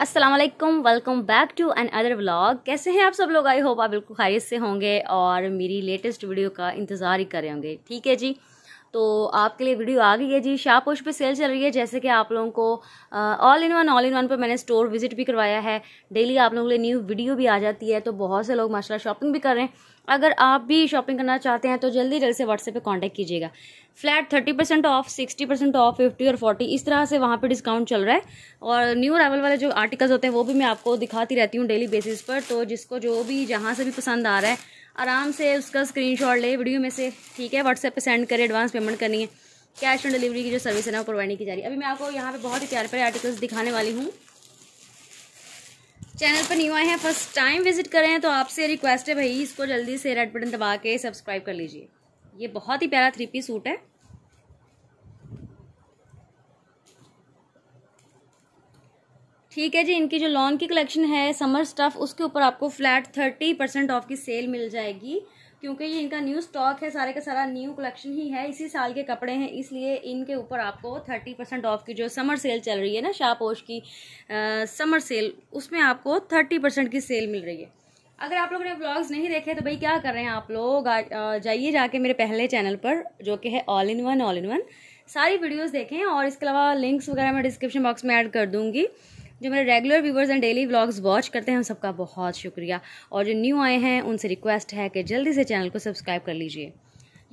Aslam welcome back to another vlog कैसे हैं आप सब लोग आई होप आप बिल्कुल खैरियत से होंगे और मेरी लेटेस्ट वीडियो का इंतज़ार ही कर रहे होंगे ठीक है जी तो आपके लिए वीडियो आ गई है जी शाहपुष पे सेल चल रही है जैसे कि आप लोगों को all in one all in one पर मैंने स्टोर विजिट भी करवाया है डेली आप लोगों के लिए न्यू वीडियो भी आ जाती है तो बहुत से लोग माशाल्लाह शॉपिंग भी कर रहे हैं अगर आप भी शॉपिंग करना चाहते हैं तो जल्दी जल्द से व्हाट्सएप पे कांटेक्ट कीजिएगा flat thirty percent off sixty percent off fifty और फोर्टी इस तरह से वहाँ पे डिस्काउंट चल रहा है और न्यू अरावल वाले जो आर्टिकल्स होते हैं वो भी मैं आपको दिखाती रहती हूँ डेली बेसिस पर तो जिसको जो भी जहाँ से भी पसंद आ रहा है आराम से उसका स्क्रीनशॉट ले वीडियो में से ठीक है व्हाट्सएप पे सेंड करें एडवांस पेमेंट करनी है कैश ऑन डिलीवरी की जो सर्विस है ना वो प्रोवाइड नहीं की जा रही है अभी मैं आपको यहाँ पे बहुत ही प्यारे प्यारे आर्टिकल्स दिखाने वाली हूँ चैनल पर न्यू आए हैं फर्स्ट टाइम विजिट करें तो आपसे रिक्वेस्ट है भाई इसको जल्दी से रेड बटन दबा के सब्सक्राइब कर लीजिए ये बहुत ही प्यारा थ्री पी सूट है ठीक है जी इनकी जो लॉन की कलेक्शन है समर स्टफ उसके ऊपर आपको फ्लैट थर्टी परसेंट ऑफ की सेल मिल जाएगी क्योंकि ये इनका न्यू स्टॉक है सारे का सारा न्यू कलेक्शन ही है इसी साल के कपड़े हैं इसलिए इनके ऊपर आपको थर्टी परसेंट ऑफ की जो समर सेल चल रही है ना शाहपोश की आ, समर सेल उसमें आपको थर्टी परसेंट की सेल मिल रही है अगर आप लोगों ने ब्लॉग्स नहीं देखे तो भाई क्या कर रहे हैं आप लोग जाइए जाके मेरे पहले चैनल पर जो कि है all in one all in one सारी वीडियोज़ देखें और इसके अलावा लिंक्स वगैरह मैं डिस्क्रिप्शन बॉक्स में ऐड कर दूँगी जो मेरे regular viewers and daily vlogs watch करते हैं हम सबका बहुत शुक्रिया और जो न्यू आए हैं उनसे रिक्वेस्ट है कि जल्दी से चैनल को सब्सक्राइब कर लीजिए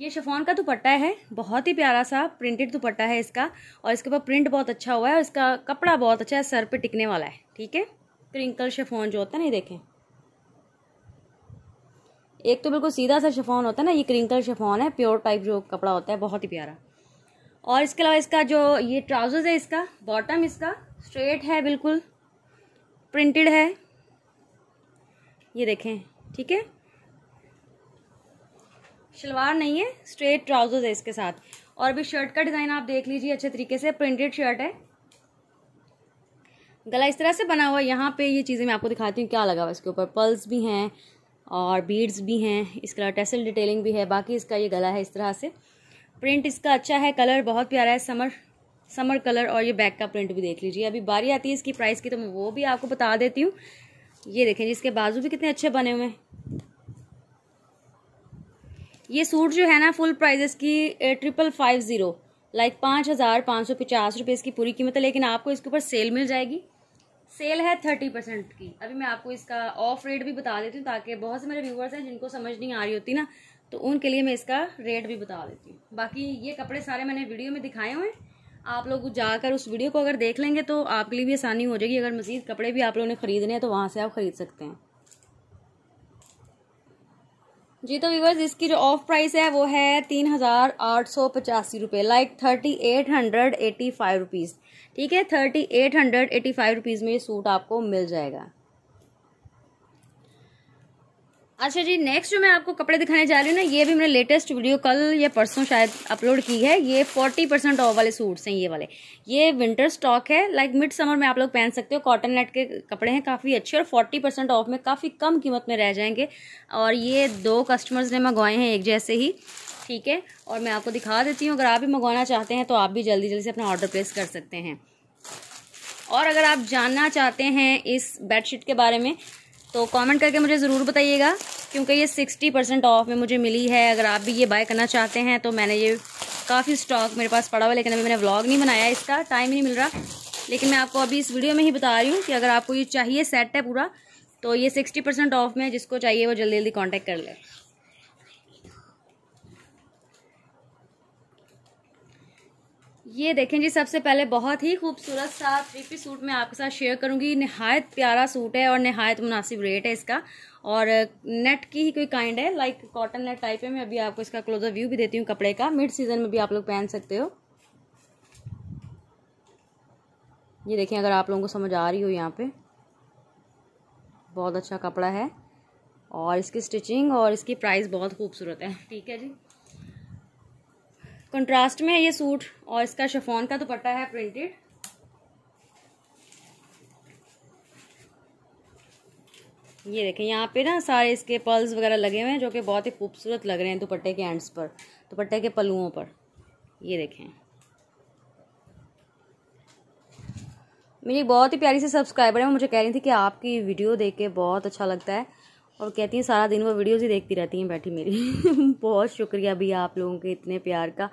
ये शेफोन का दुपट्टा है बहुत ही प्यारा सा प्रिंटेड दुपट्टा है इसका और इसके ऊपर प्रिंट बहुत अच्छा हुआ है और इसका कपड़ा बहुत अच्छा है सर पर टिकने वाला है ठीक है क्रिंकल शेफोन जो होता है ना देखें एक तो बिल्कुल सीधा सा शेफोन होता है ना ये क्रिंकल शेफोन है प्योर टाइप जो कपड़ा होता है बहुत ही प्यारा और इसके अलावा इसका जो ये ट्राउज़र्स है इसका बॉटम इसका स्ट्रेट है बिल्कुल प्रिंटेड है ये देखें ठीक है शलवार नहीं है स्ट्रेट ट्राउजर्स है इसके साथ और भी शर्ट का डिज़ाइन आप देख लीजिए अच्छे तरीके से प्रिंटेड शर्ट है गला इस तरह से बना हुआ है यहाँ पे ये चीज़ें मैं आपको दिखाती हूँ क्या लगा हुआ इसके ऊपर पल्स भी हैं और बीड्स भी हैं इसके अलावा टेसल डिटेलिंग भी है बाकी इसका ये गला है इस तरह से प्रिंट इसका अच्छा है कलर बहुत प्यारा है समर समर कलर और ये बैक का प्रिंट भी देख लीजिए अभी बारी आती है इसकी प्राइस की तो मैं वो भी आपको बता देती हूँ ये देखें जी इसके बाजू भी कितने अच्छे बने हुए हैं ये सूट जो है ना फुल प्राइस इसकी ट्रिपल फाइव ज़ीरो लाइक पाँच हज़ार पाँच सौ पचास रुपये इसकी पूरी कीमत है लेकिन आपको इसके ऊपर सेल मिल जाएगी सेल है थर्टी परसेंट की अभी मैं आपको इसका ऑफ रेट भी बता देती हूँ ताकि बहुत से मेरे व्यूवर्स हैं जिनको समझ नहीं आ रही होती ना तो उनके लिए मैं इसका रेट भी बता देती हूँ बाकी ये कपड़े सारे मैंने वीडियो में दिखाए हुए हैं आप लोग जाकर उस वीडियो को अगर देख लेंगे तो आपके लिए भी आसानी हो जाएगी अगर मज़ीद कपड़े भी आप लोगों ने ख़रीदने हैं तो वहाँ से आप ख़रीद सकते हैं जी तो व्यूवर्स इसकी जो ऑफ प्राइस है वो है तीन हज़ार आठ सौ पचासी रुपये like thirty eight hundred eighty five rupees ठीक है thirty eight hundred eighty five rupees में ये सूट आपको मिल जाएगा अच्छा जी नेक्स्ट जो मैं आपको कपड़े दिखाने जा रही हूँ ना ये भी मैंने लेटेस्ट वीडियो कल या परसों शायद अपलोड की है ये फोर्टी परसेंट ऑफ वाले सूट्स हैं ये वाले ये विंटर स्टॉक है लाइक मिड समर में आप लोग पहन सकते हो कॉटन नेट के कपड़े हैं काफ़ी अच्छे और फोर्टी परसेंट ऑफ में काफ़ी कम कीमत में रह जाएंगे और ये दो कस्टमर्स ने मंगवाए हैं एक जैसे ही ठीक है और मैं आपको दिखा देती हूँ अगर आप भी मंगवाना चाहते हैं तो आप भी जल्दी जल्दी से अपना ऑर्डर प्लेस कर सकते हैं और अगर आप जानना चाहते हैं इस बेडशीट के बारे में तो कमेंट करके मुझे ज़रूर बताइएगा क्योंकि ये 60 परसेंट ऑफ में मुझे मिली है अगर आप भी ये बाय करना चाहते हैं तो मैंने ये काफ़ी स्टॉक मेरे पास पड़ा हुआ है लेकिन अभी मैंने व्लॉग नहीं बनाया इसका टाइम ही नहीं मिल रहा लेकिन मैं आपको अभी इस वीडियो में ही बता रही हूँ कि अगर आपको ये चाहिए सेट है पूरा तो ये सिक्सटी परसेंट ऑफ में जिसको चाहिए वो जल्दी जल्दी कॉन्टैक्ट कर ले ये देखें जी सबसे पहले बहुत ही खूबसूरत सा थ्री पी सूट मैं आपके साथ शेयर करूंगी नहायत प्यारा सूट है और नहायत मुनासिब रेट है इसका और नेट uh, की ही कोई काइंड है लाइक कॉटन नेट टाइप है मैं अभी आपको इसका क्लोजर व्यू भी देती हूँ कपड़े का मिड सीजन में भी आप लोग पहन सकते हो ये देखें अगर आप लोगों को समझ आ रही हो यहाँ पे बहुत अच्छा कपड़ा है और इसकी स्टिचिंग और इसकी प्राइस बहुत खूबसूरत है ठीक है जी कंट्रास्ट में है ये सूट और इसका शफोन का दुपट्टा है प्रिंटेड ये देखें यहाँ पे ना सारे इसके पल्स वगैरह लगे हुए हैं जो कि बहुत ही खूबसूरत लग रहे हैं दुपट्टे के एंड्स पर दुपट्टे के पलुओं पर ये देखें मेरी बहुत ही प्यारी से सब्सक्राइबर है मुझे कह रही थी कि आपकी वीडियो देख के बहुत अच्छा लगता है और कहती हैं सारा दिन वो वीडियोज़ ही देखती रहती हैं बैठी मेरी बहुत शुक्रिया भैया आप लोगों के इतने प्यार का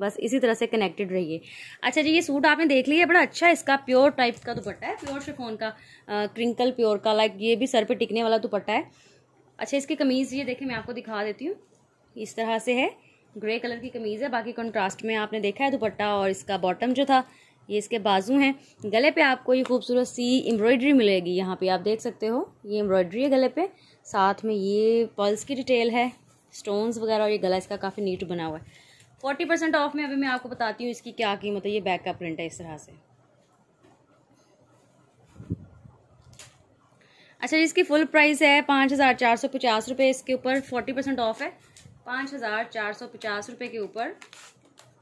बस इसी तरह से कनेक्टेड रहिए अच्छा जी ये सूट आपने देख लिया बड़ा अच्छा है इसका प्योर टाइप्स का दुपट्टा है प्योर शिफोन का क्रिंकल प्योर का लाइक ये भी सर पे टिकने वाला दुपट्टा है अच्छा इसकी कमीज़ ये देखें मैं आपको दिखा देती हूँ इस तरह से है ग्रे कलर की कमीज़ है बाकी कंट्रास्ट में आपने देखा है दुपट्टा और इसका बॉटम जो था ये इसके बाजू हैं गले पर आपको ये खूबसूरत सी एम्ब्रॉयडरी मिलेगी यहाँ पर आप देख सकते हो ये एम्ब्रॉयडरी है गले पर साथ में ये पल्स की डिटेल है स्टोन्स वगैरह और ये गला इसका काफ़ी नीट बना हुआ है फोर्टी परसेंट ऑफ में अभी मैं आपको बताती हूँ इसकी क्या कीमत है ये बैक का प्रिंट है इस तरह से अच्छा इसकी फुल प्राइस है पाँच हज़ार चार सौ पचास रुपये इसके ऊपर फोर्टी परसेंट ऑफ है पाँच हज़ार चार सौ पचास रुपये के ऊपर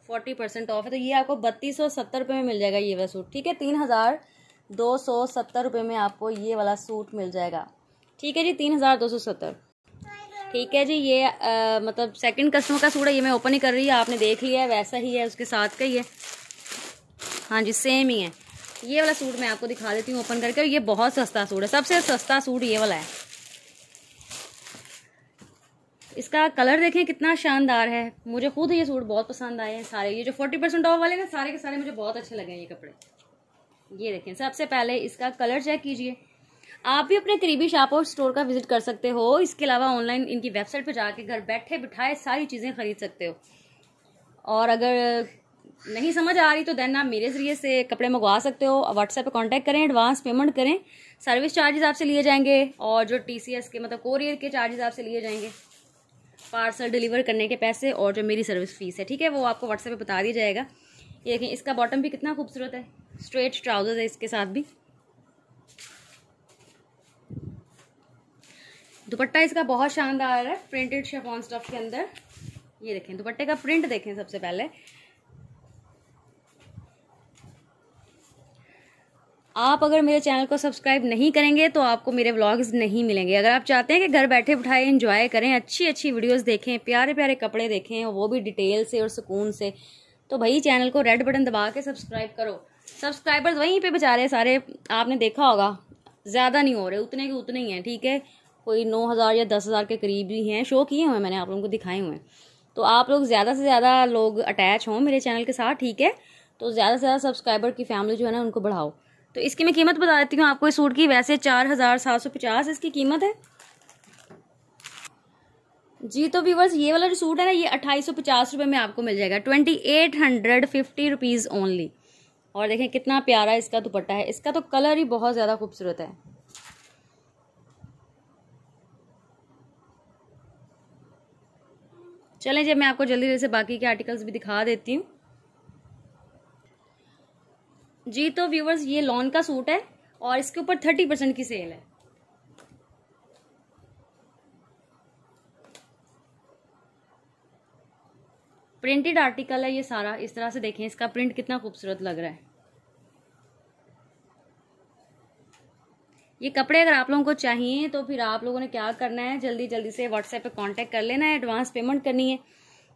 फोर्टी परसेंट ऑफ है तो ये आपको बत्तीस सौ सत्तर रुपये में मिल जाएगा ये वाला सूट ठीक है तीन हज़ार दो सौ सत्तर रुपये में आपको ये वाला सूट मिल जाएगा ठीक है जी तीन हज़ार दो सौ सत्तर ठीक है जी ये आ, मतलब सेकंड कस्टमर का सूट है ये मैं ओपन ही कर रही है आपने देख लिया है वैसा ही है उसके साथ का ही है हाँ जी सेम ही है ये वाला सूट मैं आपको दिखा देती हूँ ओपन करके ये बहुत सस्ता सूट है सबसे सस्ता सूट ये वाला है इसका कलर देखें कितना शानदार है मुझे खुद ये सूट बहुत पसंद आए हैं सारे ये जो फोर्टी परसेंट ऑफ वाले ना सारे के सारे मुझे बहुत अच्छे लगे हैं ये कपड़े ये देखें सबसे पहले इसका कलर चेक कीजिए आप भी अपने करीबी शॉप और स्टोर का विजिट कर सकते हो इसके अलावा ऑनलाइन इनकी वेबसाइट पर जाके घर बैठे बिठाए सारी चीज़ें खरीद सकते हो और अगर नहीं समझ आ रही तो देन आप मेरे ज़रिए से कपड़े मंगवा सकते हो व्हाट्सएप पे कांटेक्ट करें एडवांस पेमेंट करें सर्विस चार्जेस आपसे लिए जाएंगे और जो टीसीएस के मतलब कोरियर के चार्जेस आपसे लिए जाएंगे पार्सल डिलीवर करने के पैसे और जो मेरी सर्विस फ़ीस है ठीक है वो आपको व्हाट्सएप पर बता दिया जाएगा ये इसका बॉटम भी कितना खूबसूरत है स्ट्रेट ट्राउज़र्स है इसके साथ भी दुपट्टा इसका बहुत शानदार है प्रिंटेड शेफॉन स्टफ के अंदर ये देखें दुपट्टे का प्रिंट देखें सबसे पहले आप अगर मेरे चैनल को सब्सक्राइब नहीं करेंगे तो आपको मेरे व्लॉग्स नहीं मिलेंगे अगर आप चाहते हैं कि घर बैठे उठाए इन्जॉय करें अच्छी अच्छी वीडियोस देखें प्यारे प्यारे कपड़े देखें वो भी डिटेल से और सुकून से तो भाई चैनल को रेड बटन दबा के सब्सक्राइब करो सब्सक्राइबर्स वहीं पे बेचारे सारे आपने देखा होगा ज़्यादा नहीं हो रहे उतने के उतने ही हैं ठीक है कोई नौ हज़ार या दस हज़ार के करीब ही हैं शो किए हुए मैंने आप लोगों को दिखाए हुए हैं तो आप लोग ज़्यादा से ज़्यादा लोग अटैच हों मेरे चैनल के साथ ठीक है तो ज़्यादा से ज़्यादा सब्सक्राइबर की फैमिली जो है ना उनको बढ़ाओ तो इसकी मैं कीमत बता देती हूँ आपको इस सूट की वैसे चार हज़ार सात सौ पचास इसकी कीमत है जी तो व्यूवर्स ये वाला जो सूट है ना ये अट्ठाईस सौ पचास रुपये में आपको मिल जाएगा twenty eight hundred fifty rupees only और देखें कितना प्यारा इसका दुपट्टा है इसका तो कलर ही बहुत ज़्यादा खूबसूरत है चलें जब मैं आपको जल्दी जल्दी से बाकी के आर्टिकल्स भी दिखा देती हूँ जी तो व्यूवर्स ये लॉन का सूट है और इसके ऊपर थर्टी परसेंट की सेल है प्रिंटेड आर्टिकल है ये सारा इस तरह से देखें इसका प्रिंट कितना खूबसूरत लग रहा है ये कपड़े अगर आप लोगों को चाहिए तो फिर आप लोगों ने क्या करना है जल्दी जल्दी से व्हाट्सएप पे कांटेक्ट कर लेना है एडवांस पेमेंट करनी है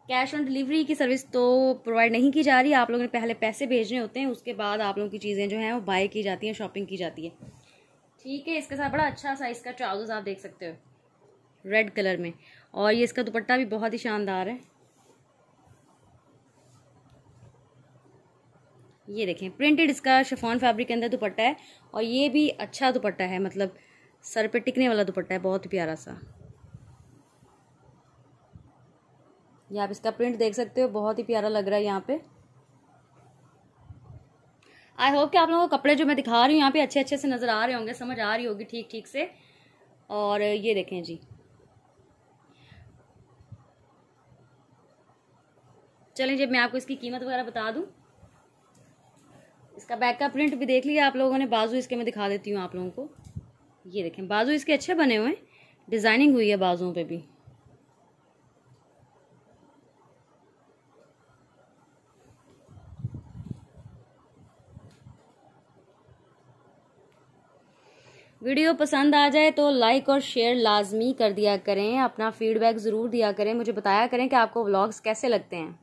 कैश ऑन डिलीवरी की सर्विस तो प्रोवाइड नहीं की जा रही आप लोगों ने पहले पैसे भेजने होते हैं उसके बाद आप लोगों की चीज़ें जो हैं वो बाय की जाती हैं शॉपिंग की जाती है ठीक है इसके साथ बड़ा अच्छा साइज़ का ट्राउजर्स आप देख सकते हो रेड कलर में और ये इसका दुपट्टा भी बहुत ही शानदार है ये देखें प्रिंटेड इसका शिफॉन फैब्रिक के अंदर दुपट्टा है और ये भी अच्छा दुपट्टा है मतलब सर पे टिकने वाला दुपट्टा है बहुत प्यारा सा ये आप इसका प्रिंट देख सकते हो बहुत ही प्यारा लग रहा है यहाँ पे आई होप कि आप लोगों को कपड़े जो मैं दिखा रही हूँ यहाँ पे अच्छे अच्छे से नज़र आ रहे होंगे समझ आ रही होगी ठीक ठीक से और ये देखें जी चलें जब मैं आपको इसकी कीमत वगैरह बता दूँ इसका बैक का प्रिंट भी देख लिया आप लोगों ने बाजू इसके मैं दिखा देती हूँ आप लोगों को ये देखें बाजू इसके अच्छे बने हुए हैं डिज़ाइनिंग हुई है बाजुओं पे भी वीडियो पसंद आ जाए तो लाइक और शेयर लाजमी कर दिया करें अपना फीडबैक ज़रूर दिया करें मुझे बताया करें कि आपको व्लॉग्स कैसे लगते हैं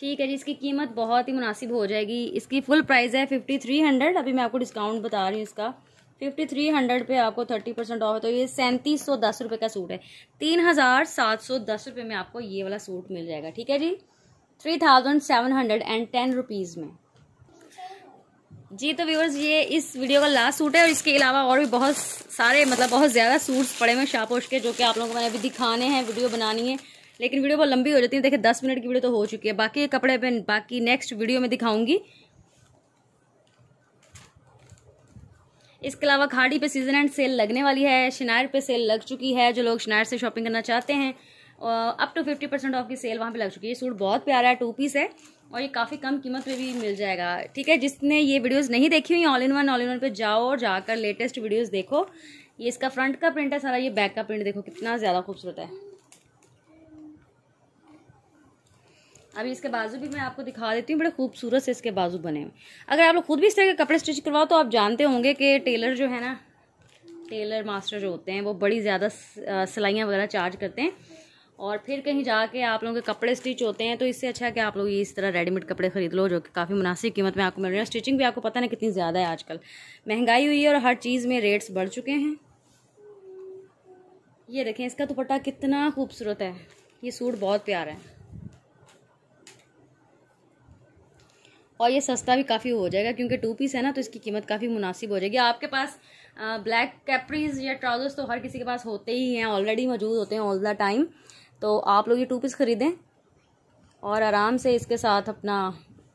ठीक है जी इसकी कीमत बहुत ही मुनासिब हो जाएगी इसकी फुल प्राइस है फिफ्टी थ्री हंड्रेड अभी मैं आपको डिस्काउंट बता रही हूँ इसका फिफ्टी थ्री हंड्रेड पर आपको थर्टी परसेंट ऑफ है तो ये सैंतीस सौ दस रुपये का सूट है तीन हज़ार सात सौ दस रुपये में आपको ये वाला सूट मिल जाएगा ठीक है जी three thousand seven hundred and ten rupees में जी तो व्यूवर्स ये इस वीडियो का लास्ट सूट है और इसके अलावा और भी बहुत सारे मतलब बहुत ज़्यादा सूट्स पड़े हुए शापोश के जो कि आप लोगों को मैंने अभी दिखाने हैं वीडियो बनानी है लेकिन वीडियो बहुत लंबी हो जाती है देखिए दस मिनट की वीडियो तो हो चुकी है बाकी ये कपड़े मैं बाकी नेक्स्ट वीडियो में दिखाऊंगी इसके अलावा खाड़ी पे सीजन एंड सेल लगने वाली है शिनार पे सेल लग चुकी है जो लोग शिनार से शॉपिंग करना चाहते हैं up to fifty percent off की सेल वहाँ पे लग चुकी है ये सूट बहुत प्यारा है टू पीस है और ये काफ़ी कम कीमत पे भी मिल जाएगा ठीक है जिसने ये वीडियोस नहीं देखी हुई all in one all in one पे जाओ और जाकर लेटेस्ट वीडियोज देखो ये इसका फ्रंट का प्रिंट है सारा ये बैक का प्रिंट देखो कितना ज़्यादा खूबसूरत है अभी इसके बाजू भी मैं आपको दिखा देती हूँ बड़े खूबसूरत से इसके बाजू बने हुए अगर आप लोग खुद भी इस तरह के कपड़े स्टिच करवाओ तो आप जानते होंगे कि टेलर जो है ना टेलर मास्टर जो होते हैं वो बड़ी ज़्यादा सिलाइयाँ वगैरह चार्ज करते हैं और फिर कहीं जाके आप लोगों के कपड़े स्टिच होते हैं तो इससे अच्छा है कि आप लोग इस तरह रेडीमेड कपड़े खरीद लो जो कि काफ़ी मुनासिब कीमत में आपको मिल रही है स्टिचिंग भी आपको पता नहीं कितनी ज़्यादा है आजकल महंगाई हुई है और हर चीज़ में रेट्स बढ़ चुके हैं ये देखें इसका दुपट्टा कितना खूबसूरत है ये सूट बहुत प्यारा है और ये सस्ता भी काफ़ी हो जाएगा क्योंकि टू पीस है ना तो इसकी कीमत काफ़ी मुनासिब हो जाएगी आपके पास ब्लैक कैपरीज या ट्राउजर्स तो हर किसी के पास होते ही हैं ऑलरेडी मौजूद होते हैं ऑल द टाइम तो आप लोग ये टू पीस ख़रीदें और आराम से इसके साथ अपना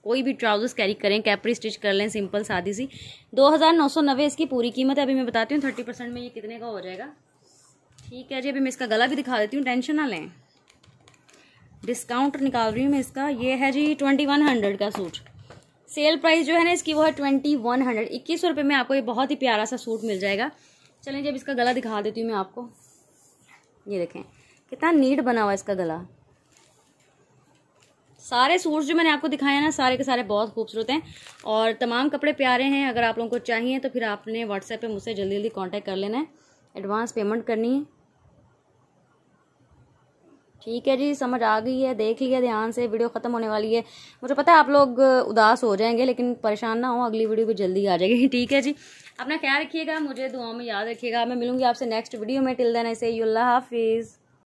कोई भी ट्राउजर्स कैरी करें कैपरी स्टिच कर लें सिंपल सादी सी दो हज़ार नौ सौ नब्बे इसकी पूरी कीमत है अभी मैं बताती हूँ थर्टी परसेंट में ये कितने का हो जाएगा ठीक है जी अभी मैं इसका गला भी दिखा देती हूँ टेंशन ना लें डिस्काउंट निकाल रही हूँ मैं इसका ये है जी ट्वेंटी वन हंड्रेड का सूट सेल प्राइस जो है ना इसकी वो है ट्वेंटी वन हंड्रेड इक्कीस सौ रुपये में आपको ये बहुत ही प्यारा सा सूट मिल जाएगा चलें जब इसका गला दिखा देती हूँ मैं आपको ये देखें कितना नीट बना हुआ इसका गला सारे सूट्स जो मैंने आपको दिखाए हैं ना सारे के सारे बहुत खूबसूरत हैं और तमाम कपड़े प्यारे हैं अगर आप लोगों को चाहिए तो फिर आपने व्हाट्सएप पे मुझसे जल्दी जल्दी कांटेक्ट कर लेना है एडवांस पेमेंट करनी है ठीक है जी समझ आ गई है देख लिया ध्यान से वीडियो ख़त्म होने वाली है मुझे पता है आप लोग उदास हो जाएंगे लेकिन परेशान ना हो अगली वीडियो भी जल्दी आ जाएगी ठीक है जी अपना ख्याल रखिएगा मुझे दुआ में याद रखिएगा मैं मिलूंगी आपसे नेक्स्ट वीडियो में टिल देने से यूल्ला हाफिज़